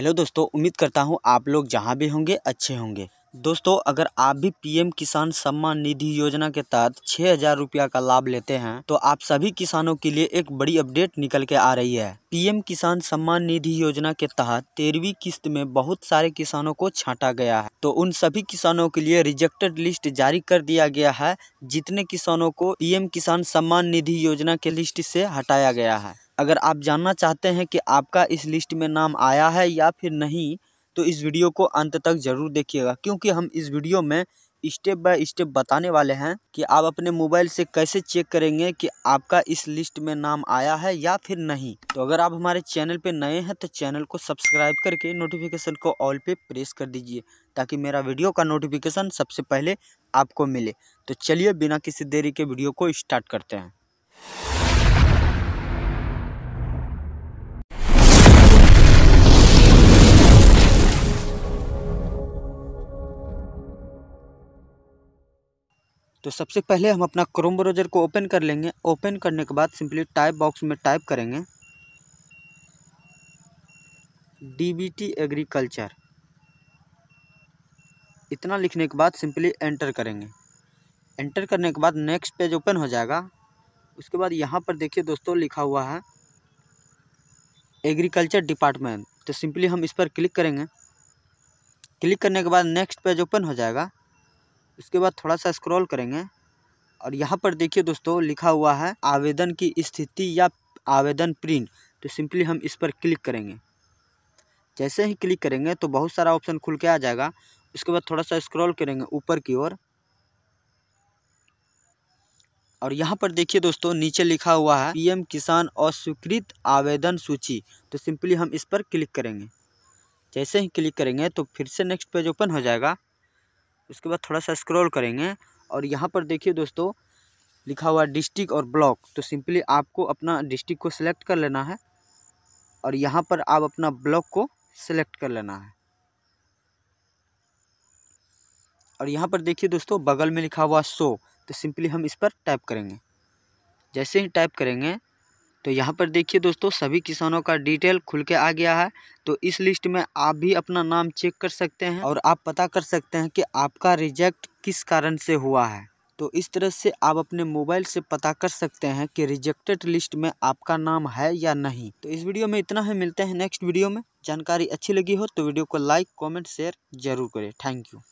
hello दोस्तों उम्मीद करता हूँ आप लोग जहाँ भी होंगे अच्छे होंगे दोस्तों अगर आप भी पीएम किसान सम्मान निधि योजना के तहत छः हजार रुपया का लाभ लेते हैं तो आप सभी किसानों के लिए एक बड़ी अपडेट निकल के आ रही है पीएम किसान सम्मान निधि योजना के तहत तेरहवीं किस्त में बहुत सारे किसानों को छांटा गया है तो उन सभी किसानों के लिए रिजेक्टेड लिस्ट जारी कर दिया गया है जितने किसानों को पीएम किसान सम्मान निधि योजना के लिस्ट से हटाया गया है अगर आप जानना चाहते हैं कि आपका इस लिस्ट में नाम आया है या फिर नहीं तो इस वीडियो को अंत तक ज़रूर देखिएगा क्योंकि हम इस वीडियो में स्टेप बाय स्टेप बताने वाले हैं कि आप अपने मोबाइल से कैसे चेक करेंगे कि आपका इस लिस्ट में नाम आया है या फिर नहीं तो अगर आप हमारे चैनल पर नए हैं तो चैनल को सब्सक्राइब करके नोटिफिकेशन को ऑल पे प्रेस कर दीजिए ताकि मेरा वीडियो का नोटिफिकेशन सबसे पहले आपको मिले तो चलिए बिना किसी देरी के वीडियो को स्टार्ट करते हैं तो सबसे पहले हम अपना क्रोम ब्राउज़र को ओपन कर लेंगे ओपन करने के बाद सिंपली टाइप बॉक्स में टाइप करेंगे टी एग्रीकल्चर इतना लिखने के बाद सिंपली एंटर करेंगे एंटर करने के बाद नेक्स्ट पेज ओपन हो जाएगा उसके बाद यहाँ पर देखिए दोस्तों लिखा हुआ है एग्रीकल्चर डिपार्टमेंट तो सिंपली हम इस पर क्लिक करेंगे क्लिक करने के बाद नेक्स्ट पेज ओपन हो जाएगा उसके बाद थोड़ा सा स्क्रॉल करेंगे और यहाँ पर देखिए दोस्तों लिखा हुआ है आवेदन की स्थिति या आवेदन प्रिंट तो सिंपली हम इस पर क्लिक करेंगे जैसे ही क्लिक करेंगे तो बहुत सारा ऑप्शन खुल के आ जाएगा उसके बाद थोड़ा सा स्क्रॉल करेंगे ऊपर की ओर और, और यहाँ पर देखिए दोस्तों नीचे लिखा हुआ है पीएम किसान अस्वीकृत आवेदन सूची तो सिंपली हम इस पर क्लिक करेंगे जैसे ही क्लिक करेंगे तो फिर से नेक्स्ट पेज ओपन हो जाएगा उसके बाद थोड़ा सा स्क्रॉल करेंगे और यहाँ पर देखिए दोस्तों लिखा हुआ डिस्ट्रिक्ट और ब्लॉक तो सिंपली आपको अपना डिस्ट्रिक्ट को सिलेक्ट कर लेना है और यहाँ पर आप अपना ब्लॉक को सिलेक्ट कर लेना है और यहाँ पर देखिए दोस्तों बगल में लिखा हुआ शो तो सिंपली हम इस पर टाइप करेंगे जैसे ही टाइप करेंगे तो यहाँ पर देखिए दोस्तों सभी किसानों का डिटेल खुल के आ गया है तो इस लिस्ट में आप भी अपना नाम चेक कर सकते हैं और आप पता कर सकते हैं कि आपका रिजेक्ट किस कारण से हुआ है तो इस तरह से आप अपने मोबाइल से पता कर सकते हैं कि रिजेक्टेड लिस्ट में आपका नाम है या नहीं तो इस वीडियो में इतना ही मिलते हैं नेक्स्ट वीडियो में जानकारी अच्छी लगी हो तो वीडियो को लाइक कॉमेंट शेयर जरूर करें थैंक यू